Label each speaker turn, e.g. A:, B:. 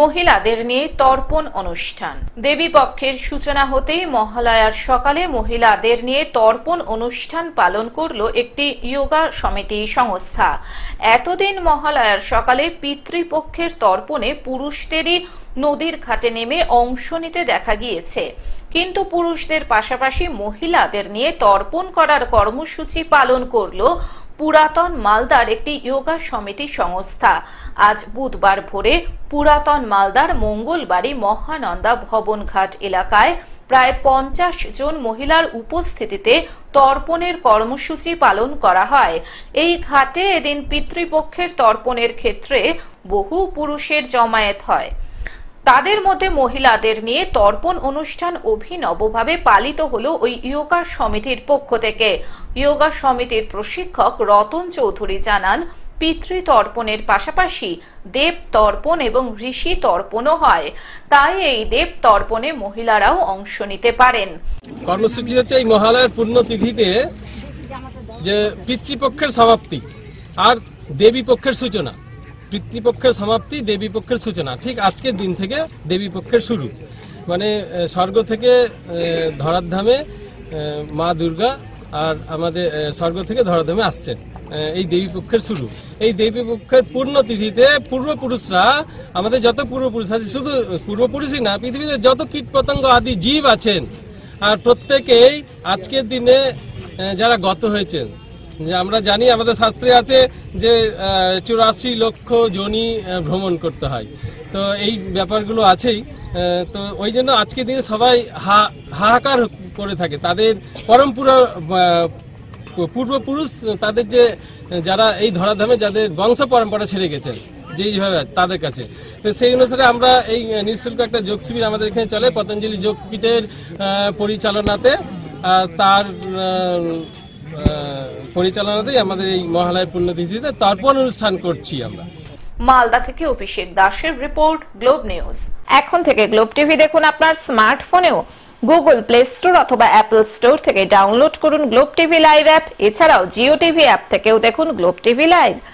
A: মহিলাদের নিয়ে তর্পণ অনুষ্ঠান দেবীপক্ষের সূচনা হতেই মহালয়ার সকালে মহিলাদের নিয়ে তর্পণ অনুষ্ঠান পালন করল একটি ইয়োগা সমিতি সংস্থা এতদিন মহালয়ার সকালে পিতৃপক্ষের তর্পণে পুরুষদেরই নদীর ঘাটে নেমে অংশ নিতে দেখা গিয়েছে কিন্তু পুরুষদের পাশাপাশি মহিলাদের নিয়ে তর্পণ করার কর্মসূচি পালন করল পুরাতন মালদার একটি ইয়োগা সমিতি সংস্থা আজ বুধবার ভোরে পুরাতন মালদার মঙ্গলবাড়ি মহানন্দা ভবনঘাট এলাকায় প্রায় পঞ্চাশ জন মহিলার উপস্থিতিতে তর্পণের কর্মসূচি পালন করা হয় এই ঘাটে এদিন পিতৃপক্ষের তর্পণের ক্ষেত্রে বহু পুরুষের জমায়েত হয় তাদের মধ্যে মহিলাদের নিয়ে তর্পণ অনুষ্ঠান অভিনবভাবে পালিত হল ওই ইয়োগা সমিতির পক্ষ থেকে ইয়োগা সমিতির প্রশিক্ষক রতন চৌধুরী জানান পিতৃতর্পণের পাশাপাশি দেব তর্পণ এবং ঋষি তর্পণও হয় তাই এই দেব তর্পণে মহিলারাও অংশ নিতে পারেন
B: কর্মসূচি হচ্ছে এই মহালয়ার পুণ্যতিথিতে যে পিতৃপক্ষের সমাপ্তি আর দেবী পক্ষের সূচনা পিতৃপক্ষের সমাপ্তি দেবীপক্ষের সূচনা ঠিক আজকের দিন থেকে দেবীপক্ষের শুরু মানে স্বর্গ থেকে ধরার ধামে মা দুর্গা আর আমাদের স্বর্গ থেকে ধামে আসছেন এই দেবীপক্ষের শুরু এই দেবীপক্ষের পূর্ণতিথিতে পূর্বপুরুষরা আমাদের যত পূর্বপুরুষ আছে শুধু পূর্বপুরুষই না পৃথিবীতে যত কীট পতঙ্গ আদি জীব আছেন আর প্রত্যেকেই আজকের দিনে যারা গত হয়েছেন যে আমরা জানি আমাদের শাস্ত্রে আছে যে চুরাশি লক্ষ জনি ভ্রমণ করতে হয় তো এই ব্যাপারগুলো আছেই তো ওই জন্য আজকে দিনে সবাই হা হাহাকার করে থাকে তাদের পরম্পরা পূর্বপুরুষ তাদের যে যারা এই ধরাধামে যাদের বংশ পরম্পরা ছেড়ে গেছেন যেইভাবে তাদের কাছে তো সেই অনুসারে আমরা এই নিঃশুল্ক একটা যোগ শিবির আমাদের এখানে চলে পতঞ্জলি যোগপীঠের পরিচালনাতে তার পরিচালনাতেই আমাদের এই মহালয়ের পুণ্যতিথিতে তর্পণ অনুষ্ঠান করছি আমরা
A: মালদা থেকে অভিষেক দাসের রিপোর্ট গ্লোব নিউজ এখন থেকে গ্লোব টিভি দেখুন আপনার স্মার্টফোনেও গুগল প্লে স্টোর অথবা অ্যাপল স্টোর থেকে ডাউনলোড করুন গ্লোব টিভি লাইভ অ্যাপ এছাড়াও জিও টিভি অ্যাপ থেকেও দেখুন গ্লোব টিভি লাইভ